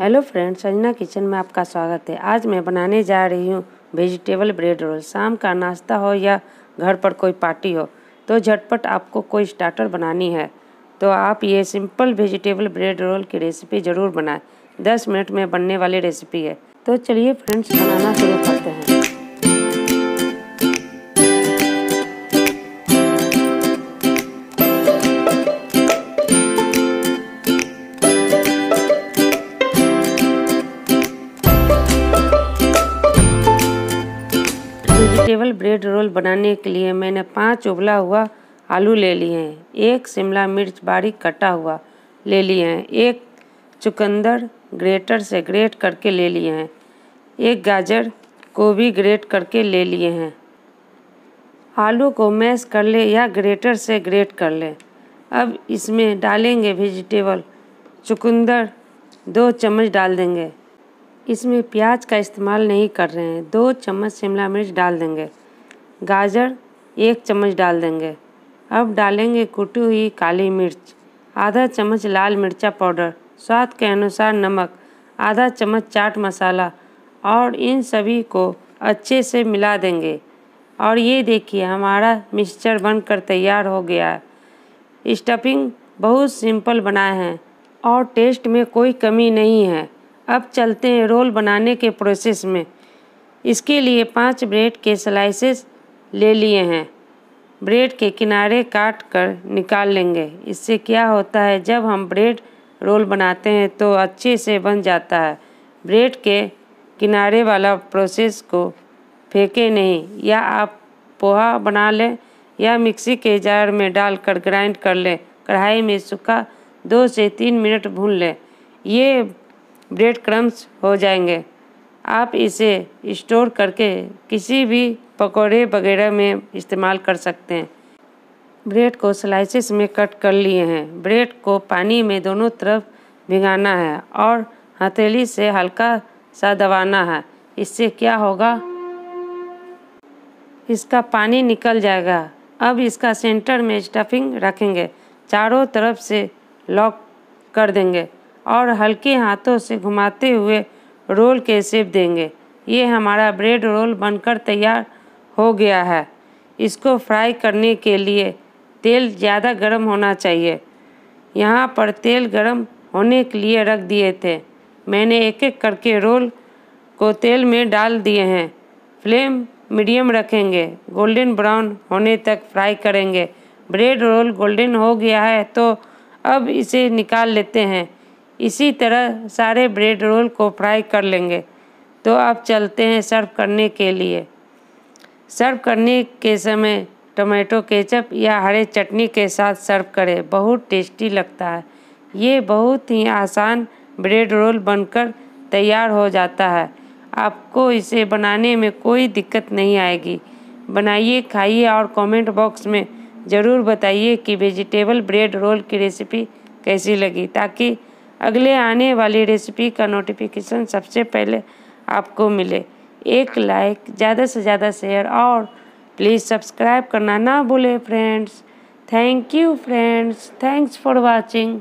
hello friends Sanjana kitchen में आपका स्वागत है आज मैं बनाने जा रही हूँ वेजिटेबल ब्रेड रोल शाम का नाश्ता हो या घर पर कोई पार्टी हो तो झटपट आपको कोई स्टार्टर बनानी है तो आप ये सिंपल वेजिटेबल ब्रेड रोल की रेसिपी ज़रूर बनाएं 10 मिनट में बनने वाली रेसिपी है तो चलिए फ्रेंड्स बनाना शुरू करते हैं ब्रेड रोल बनाने के लिए मैंने पाँच उबला हुआ आलू ले लिए हैं एक शिमला मिर्च बारीक कटा हुआ ले लिए हैं एक चुकंदर ग्रेटर से ग्रेट करके ले लिए हैं एक गाजर को भी ग्रेट करके ले लिए हैं आलू को मैश कर ले या ग्रेटर से ग्रेट कर ले अब इसमें डालेंगे वेजिटेबल चुकंदर दो चम्मच डाल देंगे इसमें प्याज का इस्तेमाल नहीं कर रहे हैं दो चम्मच शिमला मिर्च डाल देंगे गाजर एक चम्मच डाल देंगे अब डालेंगे कुटी हुई काली मिर्च आधा चम्मच लाल मिर्चा पाउडर स्वाद के अनुसार नमक आधा चम्मच चाट मसाला और इन सभी को अच्छे से मिला देंगे और ये देखिए हमारा मिक्सचर बनकर तैयार हो गया है स्टफिंग बहुत सिंपल बनाए हैं और टेस्ट में कोई कमी नहीं है अब चलते हैं रोल बनाने के प्रोसेस में इसके लिए पांच ब्रेड के स्लाइसेस ले लिए हैं ब्रेड के किनारे काट कर निकाल लेंगे इससे क्या होता है जब हम ब्रेड रोल बनाते हैं तो अच्छे से बन जाता है ब्रेड के किनारे वाला प्रोसेस को फेंके नहीं या आप पोहा बना लें या मिक्सी के जार में डालकर ग्राइंड कर लें कढ़ाई में सूखा दो से तीन मिनट भून लें ये ब्रेड क्रम्स हो जाएंगे आप इसे स्टोर करके किसी भी पकौड़े वगैरह में इस्तेमाल कर सकते हैं ब्रेड को स्लाइसिस में कट कर लिए हैं ब्रेड को पानी में दोनों तरफ भिगाना है और हथेली से हल्का सा दबाना है इससे क्या होगा इसका पानी निकल जाएगा अब इसका सेंटर में स्टफिंग रखेंगे चारों तरफ से लॉक कर देंगे और हल्के हाथों से घुमाते हुए रोल के सेप देंगे ये हमारा ब्रेड रोल बनकर तैयार हो गया है इसको फ्राई करने के लिए तेल ज़्यादा गर्म होना चाहिए यहाँ पर तेल गर्म होने के लिए रख दिए थे मैंने एक एक करके रोल को तेल में डाल दिए हैं फ्लेम मीडियम रखेंगे गोल्डन ब्राउन होने तक फ्राई करेंगे ब्रेड रोल गोल्डन हो गया है तो अब इसे निकाल लेते हैं इसी तरह सारे ब्रेड रोल को फ्राई कर लेंगे तो अब चलते हैं सर्व करने के लिए सर्व करने के समय टोमेटो केचप या हरे चटनी के साथ सर्व करें बहुत टेस्टी लगता है ये बहुत ही आसान ब्रेड रोल बनकर तैयार हो जाता है आपको इसे बनाने में कोई दिक्कत नहीं आएगी बनाइए खाइए और कमेंट बॉक्स में ज़रूर बताइए कि वेजिटेबल ब्रेड रोल की रेसिपी कैसी लगी ताकि अगले आने वाली रेसिपी का नोटिफिकेशन सबसे पहले आपको मिले एक लाइक ज़्यादा से ज़्यादा शेयर और प्लीज़ सब्सक्राइब करना ना भूलें friends thank you friends thanks for watching